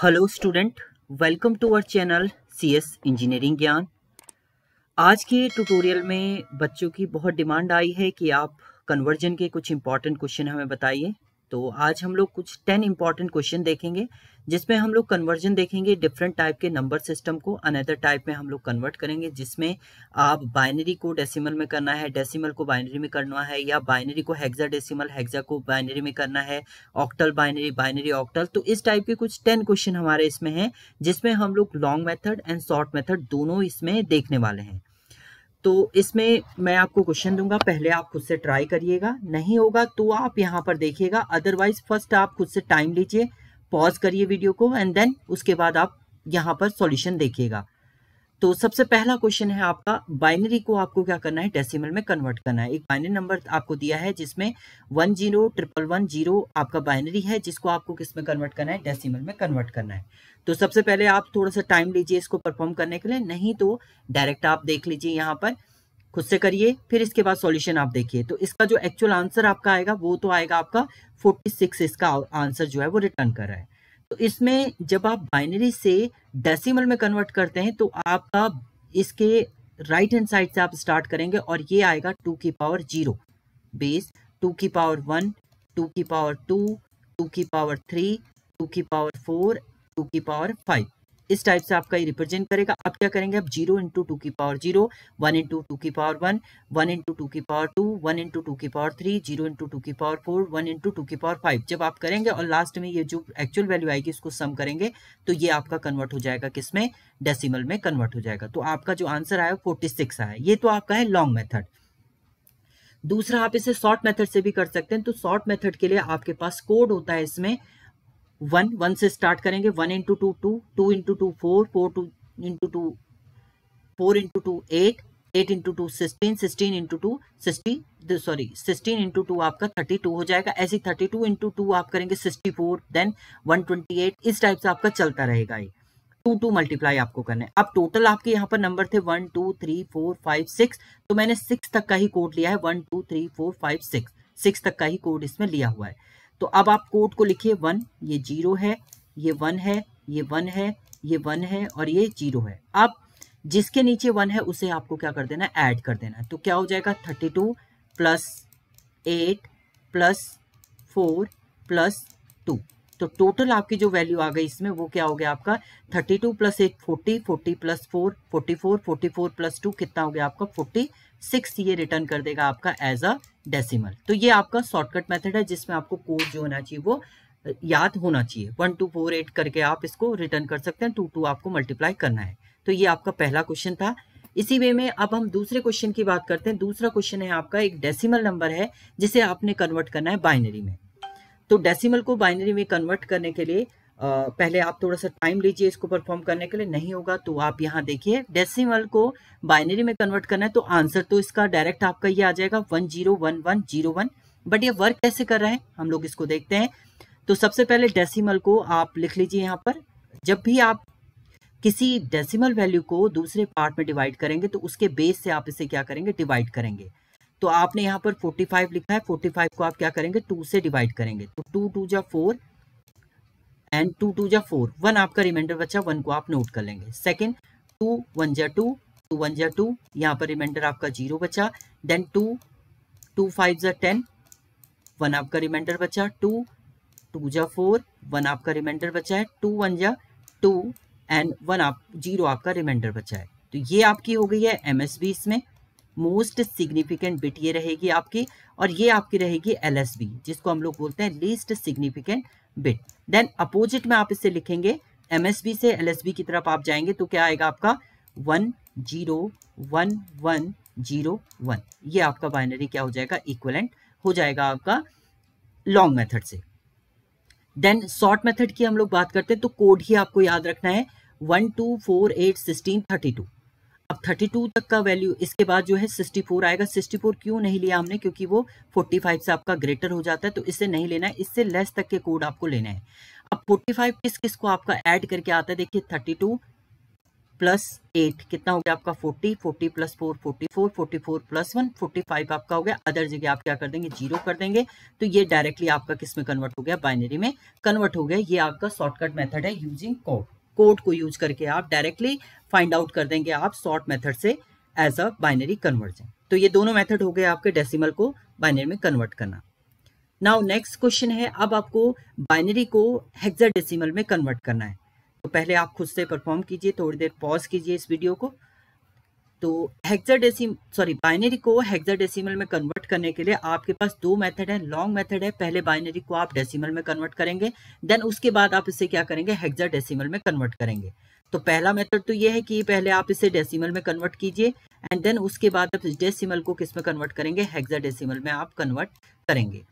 hello student welcome to our channel CS Engineering Gyan आज के tutorial में बच्चों की बहुत डिमांड आई है कि आप कन्वर्जन के कुछ इंपॉर्टेंट क्वेश्चन हमें बताइए तो आज हम लोग कुछ टेन इंपॉर्टेंट क्वेश्चन देखेंगे जिसमें हम लोग कन्वर्जन देखेंगे डिफरेंट टाइप के नंबर सिस्टम को अनदर टाइप में हम लोग कन्वर्ट करेंगे जिसमें आप बाइनरी को डेसिमल में करना है डेसिमल को बाइनरी में करना है या बाइनरी को हेक्सा डेसिमल हेक्सा को बाइनरी में करना है ऑक्टल बाइनरी बाइनरी ऑक्टल तो इस टाइप के कुछ टेन क्वेश्चन हमारे इसमें हैं जिसमें हम लोग long method and short method दोनों इसमें देखने वाले हैं तो इसमें मैं आपको क्वेश्चन दूंगा पहले आप खुद से ट्राई करिएगा नहीं होगा तो आप यहाँ पर देखिएगा अदरवाइज फर्स्ट आप खुद से टाइम लीजिए पॉज करिए वीडियो को एंड देन उसके बाद आप यहाँ पर सॉल्यूशन देखिएगा तो सबसे पहला क्वेश्चन है आपका बाइनरी को आपको क्या करना है डेसिमल में कन्वर्ट करना है एक बाइनरी नंबर आपको दिया है जिसमें one zero triple one zero आपका बाइनरी है जिसको आपको किस में कन्वर्ट करना है डेसिमल में कन्वर्ट करना है तो सबसे पहले आप थोड़ा सा टाइम लीजिए इसको परफॉर्म करने के लिए नहीं तो डायरेक्ट आप देख लीजिए यहाँ पर खुद से करिए फिर इसके बाद सॉल्यूशन आप देखिए तो इसका जो एक्चुअल आंसर आपका आएगा वो तो आएगा आपका 46 इसका आंसर जो है वो रिटर्न कर रहा है तो इसमें जब आप बाइनरी से डेसिमल में कन्वर्ट करते हैं तो आपका इसके राइट हैंड साइड से आप स्टार्ट करेंगे और ये आएगा टू की पावर जीरो बेस टू की पावर वन टू की पावर टू टू की पावर थ्री टू की पावर फोर टू की पावर फाइव इस टाइप से आपका ये रिप्रेजेंट करेगा अब क्या करेंगे आप जीरो इंटू टू की power zero one into two की power one one into two की power two one into two की power three zero into two की power four one into two की पावर फाइव जब आप करेंगे और लास्ट में ये जो एक्चुअल वैल्यू आएगी इसको सम करेंगे तो ये आपका कन्वर्ट हो जाएगा किसमें डेसीमल में कन्वर्ट हो जाएगा तो आपका जो आंसर आया फोर्टी सिक्स आया ये तो आपका है लॉन्ग मेथड दूसरा आप इसे शॉर्ट मेथड से भी कर सकते हैं तो शॉर्ट मेथड के लिए आपके पास कोड होता है इसमें वन वन से स्टार्ट करेंगे one into two two two into two four four two into two four into two eight eight into two sixteen sixteen into two sixty sorry sixteen into two आपका thirty two हो जाएगा ऐसे thirty two into two आप करेंगे sixty four then one twenty eight इस type से आपका चलता रहेगा ये टू टू मल्टीप्लाई आपको करना है अब टोटल आपके यहाँ पर नंबर थे one two three four five six तो मैंने सिक्स तक का ही कोड लिया है one two three four five six six तक का ही कोड इसमें लिया हुआ है तो अब आप कोड को लिखिए वन ये जीरो है ये वन है ये वन है ये वन है और ये जीरो है अब जिसके नीचे वन है उसे आपको क्या कर देना है ऐड कर देना है तो क्या हो जाएगा thirty two plus eight plus four plus two तो टोटल आपकी जो वैल्यू आ गई इसमें वो क्या हो गया आपका thirty two plus eight forty forty plus four forty four forty four plus two कितना हो गया आपका फोर्टी सिक्स ये रिटर्न कर देगा आपका एज अ डेसिमल तो ये आपका शॉर्टकट मेथड है जिसमें आपको कोड जो होना चाहिए वो याद होना चाहिए वन टू फोर एट करके आप इसको रिटर्न कर सकते हैं टू टू आपको मल्टीप्लाई करना है तो ये आपका पहला क्वेश्चन था इसी वे में अब हम दूसरे क्वेश्चन की बात करते हैं दूसरा क्वेश्चन है आपका एक डेसिमल नंबर है जिसे आपने कन्वर्ट करना है बाइनरी में तो डेसिमल को बाइनरी में कन्वर्ट करने के लिए पहले आप थोड़ा सा टाइम लीजिए इसको परफॉर्म करने के लिए नहीं होगा तो आप यहाँ देखिए डेसिमल को बाइनरी में कन्वर्ट करना है तो आंसर तो इसका डायरेक्ट आपका ये आ जाएगा one zero one one zero one but ये वर्क कैसे कर रहे हैं हम लोग इसको देखते हैं तो सबसे पहले डेसिमल को आप लिख लीजिए यहाँ पर जब भी आप किसी डेसिमल वैल्यू को दूसरे पार्ट में डिवाइड करेंगे तो उसके बेस से आप इसे क्या करेंगे डिवाइड करेंगे तो आपने यहाँ पर 45 लिखा है 45 को आप क्या करेंगे टू से डिवाइड करेंगे तो टू टू जा फोर एंड टू टू जा फोर वन आपका रिमाइंडर बच्चा वन को आप नोट कर लेंगे सेकेंड टू वन जा टू टू वन जा टू यहाँ पर रिमाइंडर आपका जीरो बचा देन टू टू फाइव जा टेन वन आपका रिमाइंडर बचा टू टू जा फोर वन आपका रिमाइंडर बचा है टू वन जा टू एंड वन आप जीरो आपका रिमाइंडर बचा है तो ये आपकी हो गई है एम एस बी इसमें मोस्ट सिग्निफिकेंट बिट ये रहेगी आपकी और ये आपकी रहेगी एल एस बी जिसको हम लोग बोलते हैं least significant bit then opposite में आप इसे लिखेंगे एमएसबी से बी की तरफ आप जाएंगे तो क्या आएगा आपका one zero one one zero one ये आपका बाइनरी क्या हो जाएगा इक्वलेंट हो जाएगा आपका लॉन्ग मेथड से देन शॉर्ट मेथड की हम लोग बात करते हैं तो कोड ही आपको याद रखना है one two four eight sixteen thirty two अब 32 तक का वैल्यू इसके बाद जो है 64 आएगा 64 क्यों नहीं लिया हमने क्योंकि वो 45 से आपका ग्रेटर हो जाता है तो इससे नहीं लेना है इससे लेस तक के कोड आपको लेना है अब 45 किस किस को आपका ऐड करके आता है देखिए 32 प्लस एट कितना हो गया आपका 40 40 plus four forty four forty four plus one forty five आपका हो गया अदर जगह आप क्या कर देंगे जीरो कर देंगे तो ये डायरेक्टली आपका किस में कन्वर्ट हो गया बाइनरी में कन्वर्ट हो गया ये आपका शॉर्टकट मेथड है यूजिंग कोड कोड को यूज करके आप डायरेक्टली फाइंड आउट कर देंगे आप सॉर्ट मेथड से एज अ बाइनरी कन्वर्जन तो ये दोनों मेथड हो गए आपके डेसिमल को बाइनरी में कन्वर्ट करना नाउ नेक्स्ट क्वेश्चन है अब आपको बाइनरी को हेक्साडेसिमल में कन्वर्ट करना है तो पहले आप खुद से परफॉर्म कीजिए थोड़ी देर पॉज कीजिए इस वीडियो को तो हेक्साडेसिम सॉरी बाइनरी को हेक्साडेसिमल में कन्वर्ट करने के लिए आपके पास दो मेथड है लॉन्ग मेथड है पहले बाइनरी को आप डेसिमल में कन्वर्ट करेंगे देन उसके बाद आप इसे क्या करेंगे हेक्साडेसिमल में कन्वर्ट करेंगे तो पहला मेथड तो ये है कि पहले आप इसे डेसिमल में कन्वर्ट कीजिए एंड देन उसके बाद आप इस डेसिमल को किस में कन्वर्ट करेंगे हेक्साडेसिमल में आप कन्वर्ट करेंगे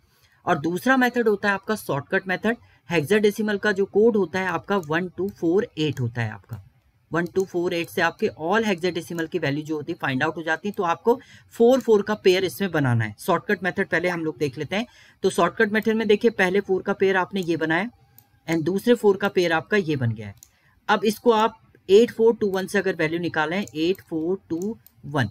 और दूसरा मेथड होता है आपका शॉर्टकट मेथड हेक्साडेसिमल का जो कोड होता है आपका वन टू फोर एट होता है आपका वन टू फोर एट से आपके ऑल हेक्साडेसिमल की वैल्यू जो होती है फाइंड आउट हो जाती है तो आपको फोर फोर का पेयर इसमें बनाना है शॉर्टकट मेथड पहले हम लोग देख लेते हैं तो शॉर्टकट मेथड में देखिए पहले फोर का पेयर आपने ये बनाया एंड दूसरे फोर का पेयर आपका ये बन गया है अब इसको आप एट फोर टू वन से अगर वैल्यू निकालें एट फोर टू वन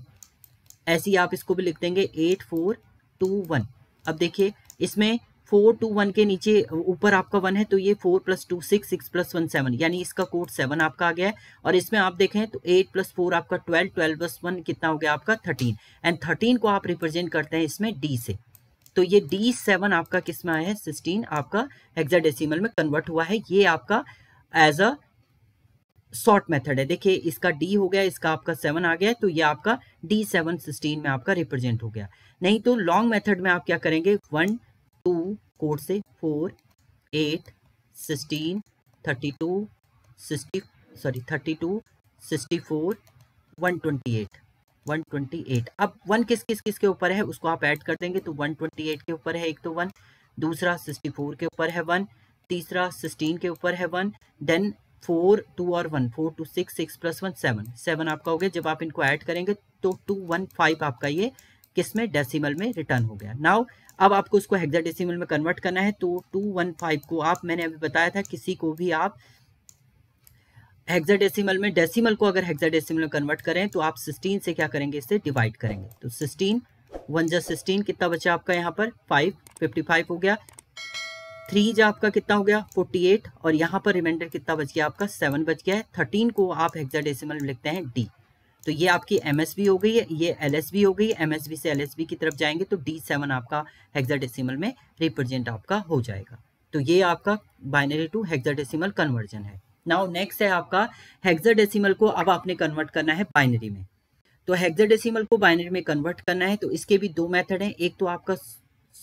ऐसे ही आप इसको भी लिख देंगे एट फोर टू वन अब देखिए इसमें फोर टू वन के नीचे ऊपर आपका वन है तो ये four plus two six six plus one seven यानी इसका कोड सेवन आपका आ गया है और इसमें आप देखें तो एट प्लस फोर आपका ट्वेल्व ट्वेल्व प्लस वन कितना हो गया आपका थर्टीन एंड थर्टीन को आप रिप्रेजेंट करते हैं इसमें डी से तो ये डी सेवन आपका किस में आया है सिक्सटीन आपका हेक्साडेसिमल में कन्वर्ट हुआ है ये आपका एज अ शॉर्ट मेथड है देखिए इसका डी हो गया इसका आपका सेवन आ गया तो ये आपका डी सेवन सिक्सटीन में आपका रिप्रेजेंट हो गया नहीं तो लॉन्ग मेथड में आप क्या करेंगे वन टू कोड से four eight sixteen thirty two sixty sorry thirty two sixty four one twenty eight one twenty eight अब वन किस किस किस के ऊपर है उसको आप ऐड कर देंगे तो वन ट्वेंटी एट के ऊपर है एक तो वन दूसरा सिक्सटी फोर के ऊपर है वन तीसरा सिक्सटीन के ऊपर है वन देन फोर टू और one four two six six plus one seven seven आपका हो गया जब आप इनको ऐड करेंगे तो टू वन फाइव आपका ये किस में डेसिमल में रिटर्न हो गया नाउ अब आपको उसको हेक्साडेसिमल में कन्वर्ट करना है तो टू वन फाइव को आप मैंने अभी बताया था किसी को भी आप हेक्साडेसिमल में डेसिमल को अगर हेक्साडेसिमल में कन्वर्ट करें तो आप सिक्सटीन से क्या करेंगे इससे डिवाइड करेंगे तो सिक्सटीन वन जा सिक्सटीन कितना बचा आपका यहाँ पर फाइव फिफ्टी फाइव हो गया थ्री जा आपका कितना हो गया फोर्टी एट और यहाँ पर रिमाइंडर कितना बच गया आपका सेवन बच गया है थर्टीन को आप हेक्साडेसिमल में लिखते हैं डी तो ये आपकी एम हो गई है ये एल हो गई है एम से एल की तरफ जाएंगे तो डी सेवन आपका हेक्साडेसिमल में रिप्रेजेंट आपका हो जाएगा तो ये आपका बाइनरी टू हेक्साडेसिमल कन्वर्जन है नाउ नेक्स्ट है आपका हेक्साडेसिमल को अब आपने कन्वर्ट करना है बाइनरी में तो हेक्साडेसिमल को बाइनरी में कन्वर्ट करना है तो इसके भी दो मेथड हैं एक तो आपका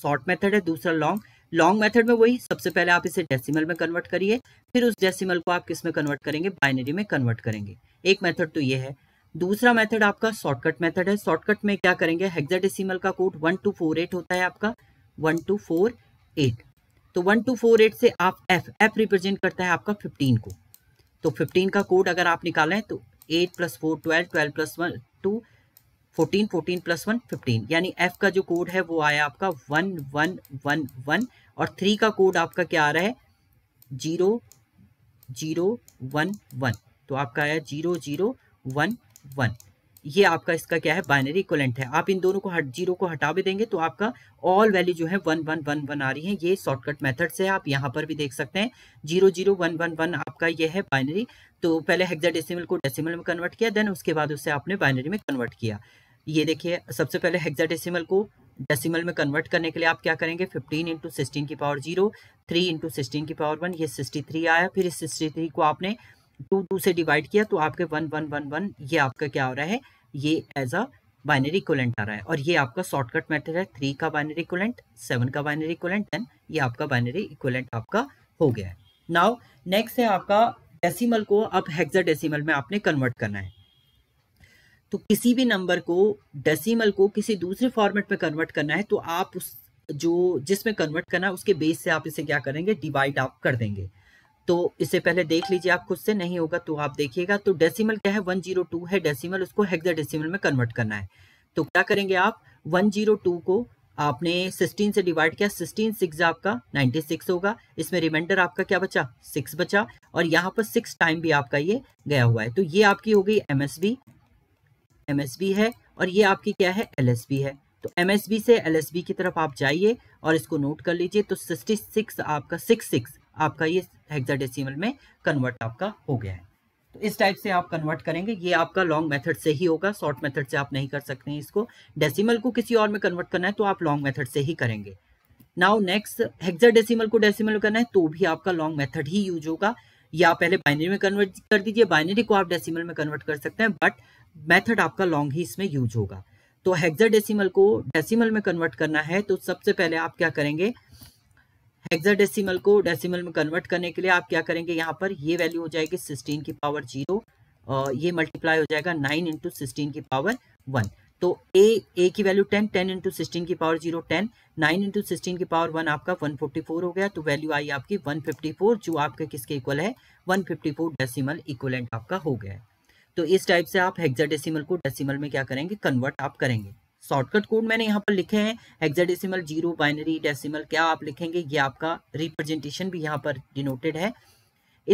शॉर्ट मेथड है दूसरा लॉन्ग लॉन्ग मेथड में वही सबसे पहले आप इसे डेसिमल में कन्वर्ट करिए फिर उस डेसिमल को आप किस में कन्वर्ट करेंगे बाइनरी में कन्वर्ट करेंगे एक मेथड तो ये है दूसरा मेथड आपका शॉर्टकट मेथड है शॉर्टकट में क्या करेंगे हेक्साडेसिमल का code one two four eight होता है आपका वन टू फोर एट तो वन टू फोर एट से आप एफ एफ रिप्रेजेंट करता है आपका फिफ्टीन को तो फिफ्टीन का कोड अगर आप निकालें तो eight plus four twelve twelve plus one two fourteen fourteen plus one fifteen यानी एफ का जो कोड है वो आया आपका वन वन वन वन और थ्री का कोड आपका क्या आ रहा है जीरो जीरो वन वन तो आपका आया जीरो जीरो वन वन ये आपका इसका क्या है बाइनरी इक्वलेंट है आप इन दोनों को हट जीरो को हटा भी देंगे तो आपका ऑल वैल्यू जो है वन वन वन वन आ रही है ये शॉर्टकट मेथड से आप यहाँ पर भी देख सकते हैं zero zero one one one आपका ये है बाइनरी तो पहले हेक्साडेसिमल को डेसिमल में कन्वर्ट किया देन उसके बाद उससे आपने बाइनरी में कन्वर्ट किया ये देखिए सबसे पहले हेक्साडेसिमल को डेसिमल में कन्वर्ट करने के लिए आप क्या करेंगे 15 इंटू सिक्सटीन की power zero three into sixteen की पावर वन ये सिक्सटी थ्री आया फिर इस सिक्सटी थ्री को आपने टू टू से डिवाइड किया तो आपके वन वन वन वन ये आपका क्या हो रहा है ये एज अ बाइनरी कोलेंट आ रहा है और ये आपका शॉर्टकट मेथड है थ्री का बाइनरी कोलेंट सेवन का बाइनरी कोलेंट एन ये आपका बाइनरी इक्वलेंट आपका हो गया है नाउ नेक्स्ट है आपका डेसिमल को अब डेसीमल में आपने कन्वर्ट करना है तो किसी भी नंबर को डेसिमल को किसी दूसरे फॉर्मेट में कन्वर्ट करना है तो आप उस जो जिसमें कन्वर्ट करना है उसके बेस से आप इसे क्या करेंगे डिवाइड आप कर देंगे तो इससे पहले देख लीजिए आप खुद से नहीं होगा तो आप देखिएगा तो डेसिमल क्या है टू है डेसिमल उसको हेक्सा डेसिमल में कन्वर्ट करना है तो क्या करेंगे आप टू को आपने सिक्सटीन से डिवाइड किया सिक्सटीन सिक्स आपका सिक्स होगा इसमें रिमाइंडर आपका क्या बचा सिक्स बचा और यहाँ पर सिक्स टाइम भी आपका ये गया हुआ है तो ये आपकी हो गई M M S B S B है और ये आपकी क्या है एल एस बी है तो एम एस बी से एल एस बी की तरफ आप जाइए और इसको नोट कर लीजिए तो सिक्सटी सिक्स आपका सिक्स सिक्स आपका ये हेक्साडेसिमल में कन्वर्ट आपका हो गया है तो इस टाइप से आप कन्वर्ट करेंगे ये आपका लॉन्ग मेथड से ही होगा शॉर्ट मेथड से आप नहीं कर सकते इसको डेसिमल को किसी और में कन्वर्ट करना है तो आप लॉन्ग मेथड से ही करेंगे नाउ नेक्स्ट हेक्साडेसिमल को डेसिमल करना है तो भी आपका लॉन्ग मेथड ही यूज होगा या पहले बाइनरी में कन्वर्ट कर दीजिए बाइनरी को आप डेसिमल में कन्वर्ट कर सकते हैं बट मेथड आपका लॉन्ग ही इसमें यूज होगा तो हेक्साडेसिमल को डेसिमल में कन्वर्ट करना है तो सबसे पहले आप क्या करेंगे हेक्साडेसिमल को डेसिमल में कन्वर्ट करने के लिए आप क्या करेंगे यहाँ पर ये वैल्यू हो जाएगी सिक्सटीन की पावर जीरो ये मल्टीप्लाई हो जाएगा नाइन इंटू सिक्सटीन की पावर वन तो ए ए की value ten ten into sixteen की power zero ten nine into sixteen की पावर वन आपका वन फोर्टी फोर हो गया तो वैल्यू आई आपकी वन फिफ्टी फोर जो आपके किसके इक्वल है one fifty four decimal equivalent आपका हो गया है तो इस टाइप से आप हेक्सा को डेसिमल में क्या करेंगे कन्वर्ट आप करेंगे शॉर्टकट कोड मैंने यहाँ पर लिखे हैं हेक्साडेसिमल जीरो बाइनरी डेसिमल क्या आप लिखेंगे ये आपका रिप्रेजेंटेशन भी यहाँ पर डिनोटेड है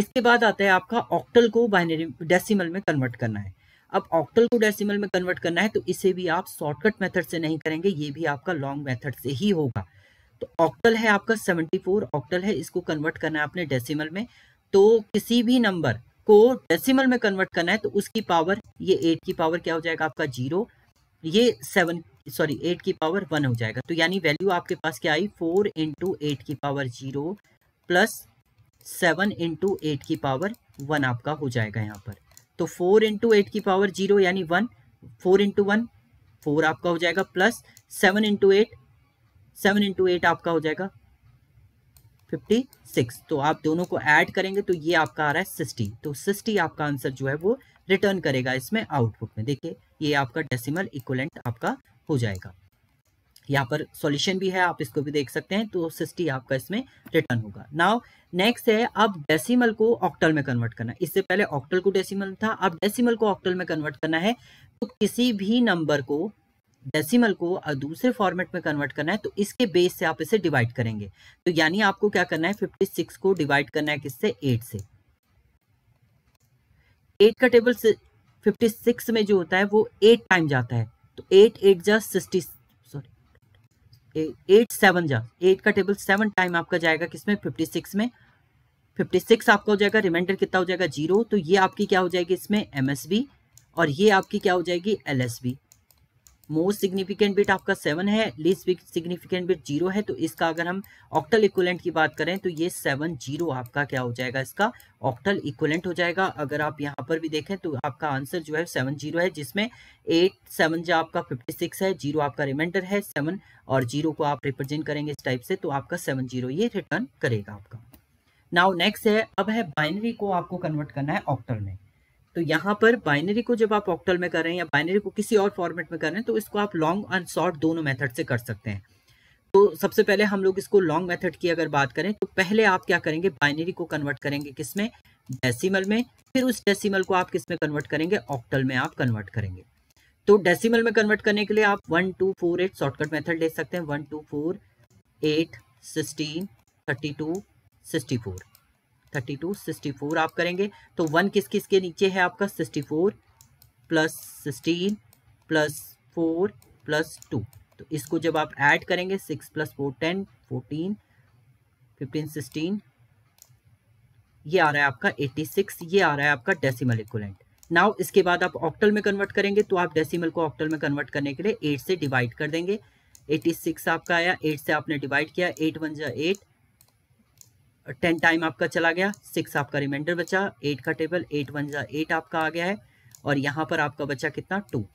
इसके बाद आता है आपका ऑक्टल को बाइनरी डेसिमल में कन्वर्ट करना है अब ऑक्टल को डेसिमल में कन्वर्ट करना है तो इसे भी आप शॉर्टकट मेथड से नहीं करेंगे ये भी आपका लॉन्ग मेथड से ही होगा तो ऑक्टल है आपका 74 ऑक्टल है इसको कन्वर्ट करना है आपने डेसिमल में तो किसी भी नंबर को डेसिमल में कन्वर्ट करना है तो उसकी पावर ये एट की पावर क्या हो जाएगा आपका जीरो ये सेवन सॉरी एट की पावर वन हो जाएगा तो यानी वैल्यू आपके पास क्या आई फोर इंटू एट की power zero plus seven into eight की पावर वन आपका हो जाएगा यहाँ पर तो फोर इंटू एट की पावर जीरो यानी one four into one four आपका हो जाएगा plus seven into eight seven into eight आपका हो जाएगा फिफ्टी सिक्स तो आप दोनों को ऐड करेंगे तो ये आपका आ रहा है सिक्सटी तो सिक्सटी आपका आंसर जो है वो रिटर्न करेगा इसमें आउटपुट में देखिए ये आपका डेसिमल इक्वलेंट आपका हो जाएगा यहाँ पर सॉल्यूशन भी है आप इसको भी देख सकते हैं तो सिक्सटी आपका इसमें रिटर्न होगा नाउ नेक्स्ट है अब डेसिमल को ऑक्टल में कन्वर्ट करना इससे पहले ऑक्टल को डेसिमल था अब डेसिमल को ऑक्टल में कन्वर्ट करना है तो किसी भी नंबर को डेसिमल को दूसरे फॉर्मेट में कन्वर्ट करना है तो इसके बेस से आप इसे डिवाइड करेंगे तो यानी आपको क्या करना है फिफ्टी सिक्स को डिवाइड करना है किससे एट से एट का टेबल फिफ्टी सिक्स में जो होता है वो एट टाइम जाता है तो एट एट जा सिक्सटी सॉरी एट सेवन जा एट का टेबल सेवन टाइम आपका जाएगा किसमें फिफ्टी सिक्स में फिफ्टी सिक्स आपका हो जाएगा रिमाइंडर कितना हो जाएगा जीरो तो ये आपकी क्या हो जाएगी इसमें एम और ये आपकी क्या हो जाएगी एल मोस्ट सिग्निफिकेंट बिट आपका सेवन है लीस्ट सिग्निफिकेंट बिट जीरो है तो इसका अगर हम ऑक्टल इक्वलेंट की बात करें तो ये सेवन जीरो आपका क्या हो जाएगा इसका ऑक्टल इक्वलेंट हो जाएगा अगर आप यहाँ पर भी देखें तो आपका आंसर जो है सेवन जीरो है जिसमें एट सेवन जो आपका फिफ्टी सिक्स है जीरो आपका रिमाइंडर है सेवन और जीरो को आप रिप्रेजेंट करेंगे इस टाइप से तो आपका सेवन जीरो ये रिटर्न करेगा आपका नाउ नेक्स्ट है अब है बाइनरी को आपको कन्वर्ट करना है ऑक्टल में तो यहाँ पर बाइनरी को जब आप ऑक्टल में कर रहे हैं या बाइनरी को किसी और फॉर्मेट में कर रहे हैं तो इसको आप लॉन्ग एंड शॉर्ट दोनों मेथड से कर सकते हैं तो सबसे पहले हम लोग इसको लॉन्ग मेथड की अगर बात करें तो पहले आप क्या करेंगे बाइनरी को कन्वर्ट करेंगे किस में डेसिमल में फिर उस डेसिमल को आप किस में कन्वर्ट करेंगे ऑक्टल में आप कन्वर्ट करेंगे तो डेसिमल में कन्वर्ट करने के लिए आप one two four eight shortcut method ले सकते हैं one two four eight sixteen thirty two sixty four thirty two sixty four आप करेंगे तो वन किस किस के नीचे है आपका sixty four plus sixteen plus four plus two तो इसको जब आप ऐड करेंगे six plus four ten fourteen fifteen sixteen ये आ रहा है आपका एट्टी सिक्स ये आ रहा है आपका डेसिमल इक्वलेंट नाउ इसके बाद आप ऑक्टल में कन्वर्ट करेंगे तो आप डेसिमल को ऑक्टल में कन्वर्ट करने के लिए एट से डिवाइड कर देंगे एट्टी सिक्स आपका आया एट से आपने डिवाइड किया एट वन जो एट टेन टाइम आपका चला गया सिक्स आपका रिमाइंडर बचा एट का टेबल एट वन जो एट आपका आ गया है और यहाँ पर आपका बचा कितना टू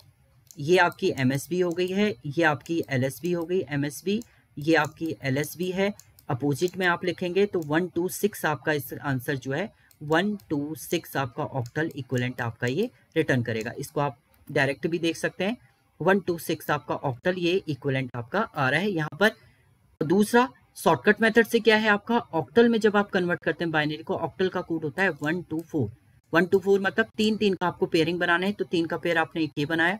ये आपकी एम हो गई है ये आपकी एल हो गई एम ये आपकी एल है अपोजिट में आप लिखेंगे तो वन टू सिक्स आपका इस आंसर जो है वन टू सिक्स आपका ऑक्टल इक्वलेंट आपका ये रिटर्न करेगा इसको आप डायरेक्ट भी देख सकते हैं वन टू सिक्स आपका ऑक्टल ये इक्वलेंट आपका आ रहा है यहाँ पर दूसरा शॉर्टकट मेथड से क्या है आपका ऑक्टल में जब आप कन्वर्ट करते हैं बाइनरी को ऑक्टल का कोड होता है one two four one two four मतलब तीन तीन का आपको पेयरिंग बनाना है तो तीन का पेयर आपने ये बनाया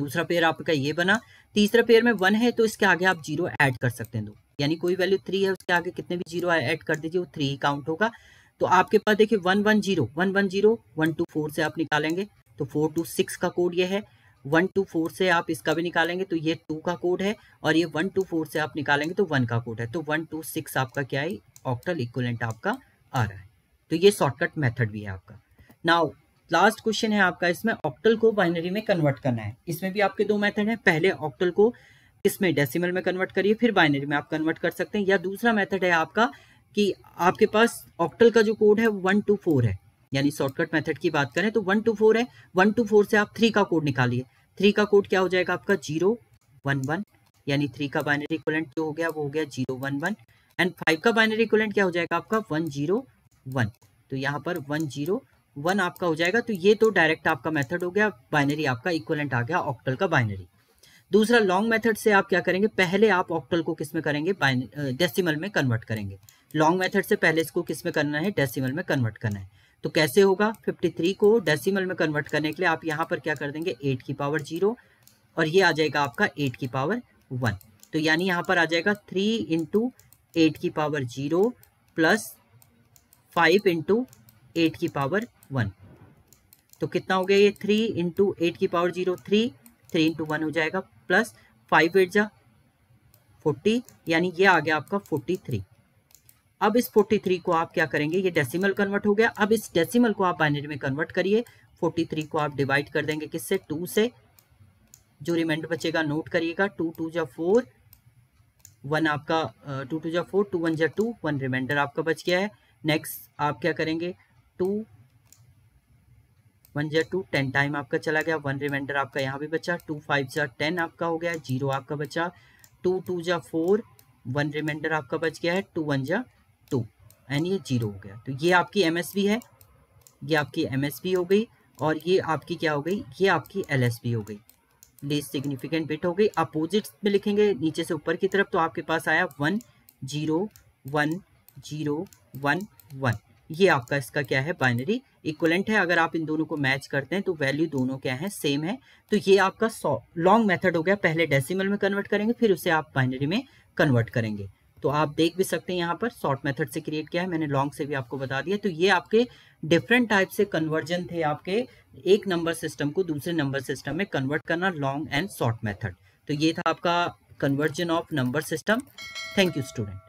दूसरा पेयर आपका ये बना तीसरा पेयर में वन है तो इसके आगे आप जीरो ऐड कर सकते हैं दो यानी कोई वैल्यू थ्री है उसके आगे कितने भी जीरो ऐड कर दीजिए वो थ्री ही काउंट होगा तो आपके पास देखिए one one zero one one zero one two four से आप निकालेंगे तो फोर टू सिक्स का कोड ये है वन टू फोर से आप इसका भी निकालेंगे तो ये टू का कोड है और ये वन टू फोर से आप निकालेंगे तो वन का कोड है तो वन टू सिक्स आपका क्या है ऑक्टल इक्वलेंट आपका आ रहा है तो ये शॉर्टकट मेथड भी है आपका नाउ लास्ट क्वेश्चन है आपका इसमें ऑक्टल को बाइनरी में कन्वर्ट करना है इसमें भी आपके दो मेथड हैं पहले ऑक्टल को इसमें डेसिमल में कन्वर्ट करिए फिर बाइनरी में आप कन्वर्ट कर सकते हैं या दूसरा मेथड है आपका कि आपके पास ऑक्टल का जो कोड है वन टू फोर है यानी शॉर्टकट मेथड की बात करें तो वन टू फोर है वन टू फोर से आप थ्री का कोड निकालिए थ्री का कोड क्या हो जाएगा आपका जीरो वन वन यानी थ्री का बाइनरी इक्वलेंट जो हो गया वो हो गया zero one one and five का बाइनरी इक्वलेंट क्या हो जाएगा आपका वन जीरो वन तो यहाँ पर वन जीरो वन आपका हो जाएगा तो ये तो डायरेक्ट आपका मेथड हो गया बाइनरी आपका इक्वलेंट आ गया ऑक्टल का बाइनरी दूसरा लॉन्ग मेथड से आप क्या करेंगे पहले आप ऑक्टल को किस में करेंगे डेसिमल में कन्वर्ट करेंगे लॉन्ग मेथड से पहले इसको किस में करना है डेसिमल में कन्वर्ट करना है तो कैसे होगा 53 को डेसिमल में कन्वर्ट करने के लिए आप यहाँ पर क्या कर देंगे एट की पावर जीरो और ये आ जाएगा आपका एट की पावर वन तो यानी यहाँ पर आ जाएगा थ्री इंटू एट की power zero plus five into eight की पावर वन तो कितना हो गया ये थ्री इंटू एट की power zero three three into one हो जाएगा प्लस फाइव एट जा फोर्टी यानी ये आ गया आपका फोर्टी थ्री अब इस 43 को आप क्या करेंगे ये डेसिमल कन्वर्ट हो गया अब इस डेसिमल को आप बाइनरी में कन्वर्ट करिए 43 को आप डिवाइड कर देंगे किससे टू से जो रिमाइंडर बचेगा नोट करिएगा टू टू जो फोर वन आपका टू टू जो फोर टू वन जो टू वन रिमाइंडर आपका बच गया है नेक्स्ट आप क्या करेंगे टू वन जो टू टेन टाइम आपका चला गया वन रिमाइंडर आपका यहाँ भी बचा टू फाइव जो टेन आपका हो गया जीरो आपका बचा टू टू जो फोर वन रिमाइंडर आपका बच गया है टू वन जो टू यानी ये जीरो हो गया तो ये आपकी एम है ये आपकी एम हो गई और ये आपकी क्या हो गई ये आपकी एल हो गई लीस्ट सिग्निफिकेंट बिट हो गई अपोजिट में लिखेंगे नीचे से ऊपर की तरफ तो आपके पास आया one zero one zero one one ये आपका इसका क्या है बाइनरी इक्वलेंट है अगर आप इन दोनों को मैच करते हैं तो वैल्यू दोनों क्या है सेम है तो ये आपका लॉन्ग मेथड हो गया पहले डेसिमल में कन्वर्ट करेंगे फिर उसे आप बाइनरी में कन्वर्ट करेंगे तो आप देख भी सकते हैं यहाँ पर शॉर्ट मेथड से क्रिएट किया है मैंने लॉन्ग से भी आपको बता दिया तो ये आपके डिफरेंट टाइप से कन्वर्जन थे आपके एक नंबर सिस्टम को दूसरे नंबर सिस्टम में कन्वर्ट करना लॉन्ग एंड शॉर्ट मेथड तो ये था आपका conversion of number system thank you student